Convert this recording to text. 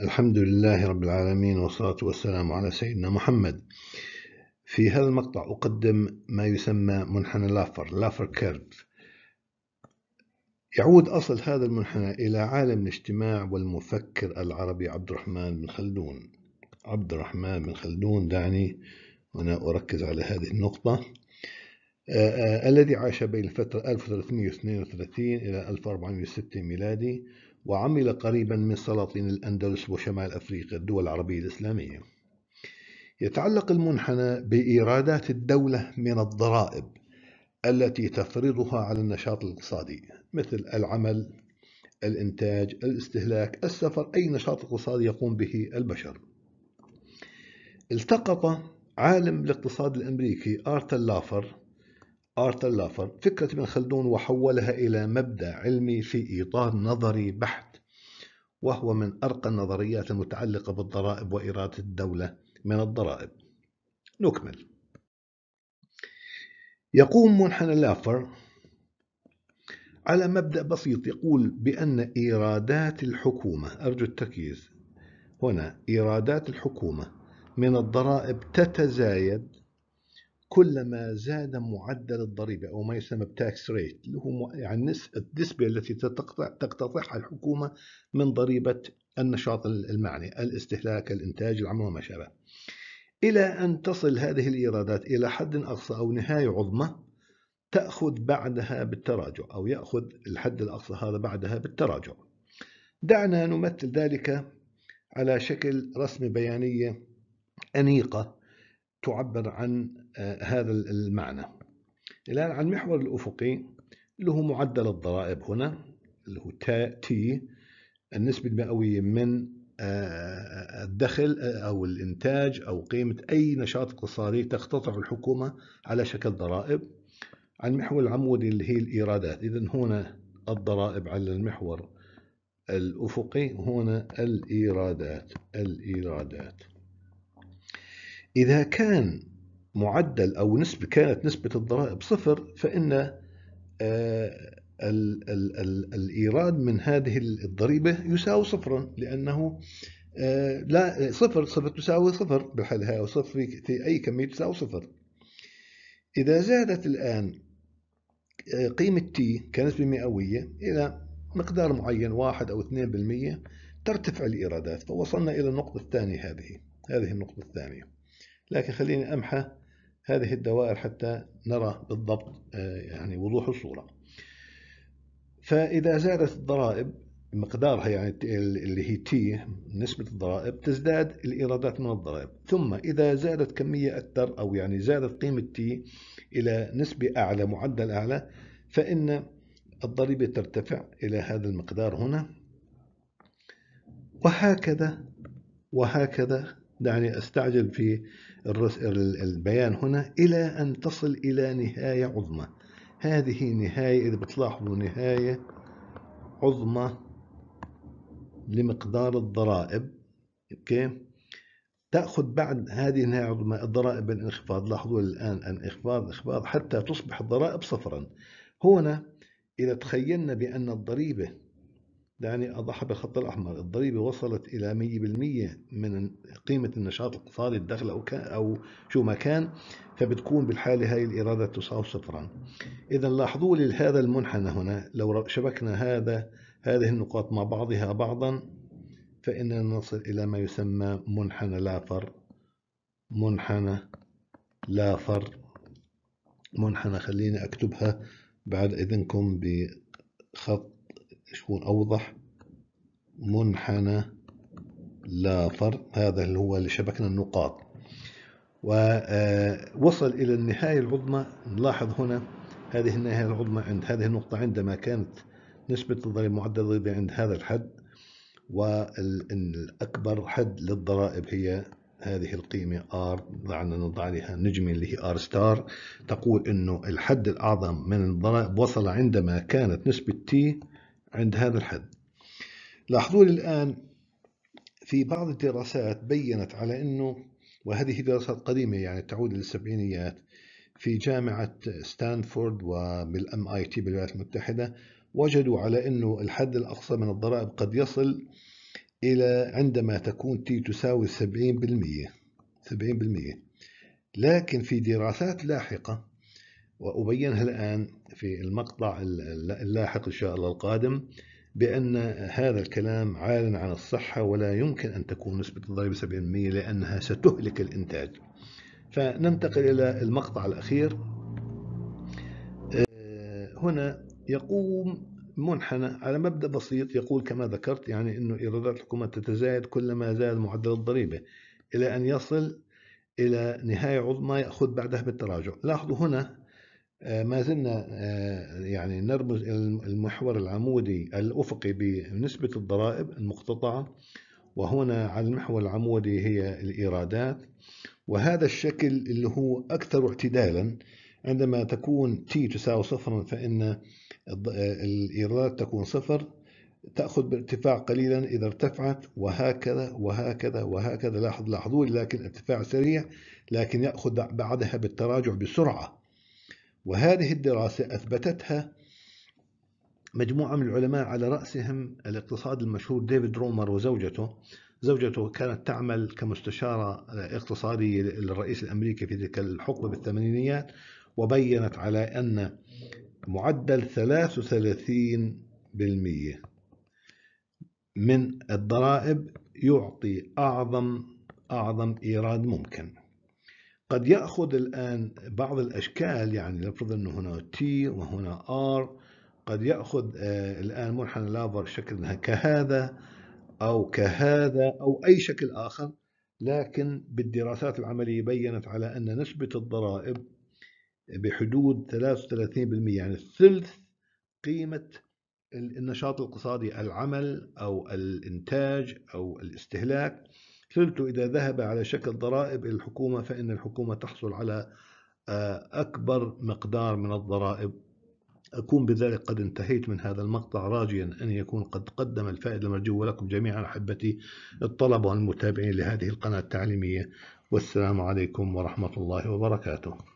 الحمد لله رب العالمين والصلاة والسلام على سيدنا محمد في هذا المقطع أقدم ما يسمى منحنى لافر لافر كيرف يعود أصل هذا المنحنى إلى عالم الاجتماع والمفكر العربي عبد الرحمن بن خلدون عبد الرحمن بن خلدون دعني هنا أركز على هذه النقطة آه، آه، الذي عاش بين الفترة 1332 إلى 1406 ميلادي وعمل قريبا من سلاطين الأندلس وشمال أفريقيا الدول العربية الإسلامية يتعلق المنحنى بإيرادات الدولة من الضرائب التي تفرضها على النشاط الاقتصادي مثل العمل الإنتاج الاستهلاك السفر أي نشاط اقتصادي يقوم به البشر التقط عالم الاقتصاد الأمريكي آرتر لافر آرثر لافر فكرة ابن خلدون وحولها إلى مبدأ علمي في إطار نظري بحت وهو من أرقى النظريات المتعلقة بالضرائب وإرادة الدولة من الضرائب نكمل يقوم منحنى لافر على مبدأ بسيط يقول بأن إيرادات الحكومة أرجو التركيز هنا إيرادات الحكومة من الضرائب تتزايد كلما زاد معدل الضريبة أو ما يسمى بتاكس ريت اللي هو يعني النسبة التي تقتطعها الحكومة من ضريبة النشاط المعني الاستهلاك الإنتاج العمل وما شابه إلى أن تصل هذه الإيرادات إلى حد أقصى أو نهاية عظمى تأخذ بعدها بالتراجع أو يأخذ الحد الأقصى هذا بعدها بالتراجع دعنا نمثل ذلك على شكل رسمة بيانية أنيقة تعبر عن آه، هذا المعنى الآن على المحور الأفقي اللي هو معدل الضرائب هنا اللي هو تا تي النسبة المئوية من آه، الدخل آه، أو الإنتاج أو قيمة أي نشاط اقتصادي تقتطع الحكومة على شكل ضرائب على المحور العمودي اللي هي الإيرادات إذا هنا الضرائب على المحور الأفقي هنا الإيرادات الإيرادات إذا كان معدل أو نسبة كانت نسبة الضرائب صفر فإن آه، ال ال ال الإيراد من هذه الضريبة يساوي صفرا لأنه آه، لا صفر صفر تساوي صفر بحالها وصفر في أي كمية تساوي صفر إذا زادت الآن آه، قيمة تي كنسبة مئوية إلى مقدار معين واحد أو اثنين بالمية ترتفع الإيرادات فوصلنا إلى النقطة الثانية هذه هذه النقطة الثانية لكن خليني أمحى هذه الدوائر حتى نرى بالضبط آه، يعني وضوح الصورة فإذا زادت الضرائب مقدارها يعني اللي هي تي نسبة الضرائب تزداد الإيرادات من الضرائب ثم إذا زادت كمية اكثر أو يعني زادت قيمة تي إلى نسبة أعلى معدل أعلى فإن الضريبة ترتفع إلى هذا المقدار هنا وهكذا وهكذا دعني أستعجل في البيان هنا إلى أن تصل إلى نهاية عظمى هذه نهاية إذا بتلاحظوا نهاية عظمى لمقدار الضرائب اوكي تاخذ بعد هذه النهايه عظمى الضرائب بالانخفاض لاحظوا الان انخفاض انخفاض حتى تصبح الضرائب صفرا هنا اذا تخيلنا بان الضريبه دعني أضحى بالخط الأحمر الضريبة وصلت إلى 100% من قيمة النشاط الاقتصادي الدخل أو, كان أو شو ما كان فبتكون بالحالة هاي الإيرادات تساوي صفرا إذا لاحظوا لي هذا المنحنى هنا لو شبكنا هذا هذه النقاط مع بعضها بعضا فإننا نصل إلى ما يسمى منحنى لافر منحنى لافر منحنى خليني أكتبها بعد إذنكم بخط يكون أوضح منحنى لا فرد هذا اللي هو اللي شبكنا النقاط ووصل آه، إلى النهاية العظمى نلاحظ هنا هذه النهاية العظمى عند هذه النقطة عندما كانت نسبة الضريبة المعدلة عند هذا الحد والأكبر حد للضرائب هي هذه القيمة R دعنا نضع عليها نجمة اللي هي R ستار تقول أنه الحد الأعظم من الضرائب وصل عندما كانت نسبة T عند هذا الحد لاحظوا الآن في بعض الدراسات بينت على أنه وهذه دراسات قديمة يعني تعود للسبعينيات في جامعة ستانفورد وبالام اي تي بالولايات المتحدة وجدوا على أنه الحد الأقصى من الضرائب قد يصل إلى عندما تكون تي تساوي 70% 70% لكن في دراسات لاحقة وأبينها الآن في المقطع اللاحق إن شاء الله القادم بأن هذا الكلام عال عن الصحة ولا يمكن أن تكون نسبة الضريبة 70% لأنها ستهلك الإنتاج فننتقل إلى المقطع الأخير آه، هنا يقوم منحنى على مبدأ بسيط يقول كما ذكرت يعني أنه إيرادات الحكومة تتزايد كلما زاد معدل الضريبة إلى أن يصل إلى نهاية عظمى يأخذ بعدها بالتراجع لاحظوا هنا آه، ما زلنا آه، يعني نرمز المحور العمودي الأفقي بنسبة الضرائب المقتطعة وهنا على المحور العمودي هي الإيرادات وهذا الشكل اللي هو أكثر اعتدالا عندما تكون تي تساوي صفرا فإن آه، الإيرادات تكون صفر تأخذ بارتفاع قليلا إذا ارتفعت وهكذا وهكذا وهكذا لاحظ لاحظوا لكن ارتفاع سريع لكن يأخذ بعدها بالتراجع بسرعة وهذه الدراسة أثبتتها مجموعة من العلماء على رأسهم الاقتصاد المشهور ديفيد رومر وزوجته زوجته كانت تعمل كمستشارة اقتصادية للرئيس الأمريكي في تلك الحقبة بالثمانينيات وبينت على أن معدل 33% من الضرائب يعطي أعظم أعظم إيراد ممكن قد يأخذ الآن بعض الأشكال يعني لنفرض أنه هنا T وهنا R قد يأخذ آه، الآن منحنى لافر شكل كهذا أو كهذا أو أي شكل آخر لكن بالدراسات العملية بينت على أن نسبة الضرائب بحدود 33% يعني الثلث قيمة النشاط الاقتصادي العمل أو الإنتاج أو الاستهلاك ثلث إذا ذهب على شكل ضرائب إلى الحكومة فإن الحكومة تحصل على آه، أكبر مقدار من الضرائب أكون بذلك قد انتهيت من هذا المقطع راجيا أن يكون قد قدم الفائد المرجو لكم جميعا أحبتي الطلبة والمتابعين لهذه القناة التعليمية والسلام عليكم ورحمة الله وبركاته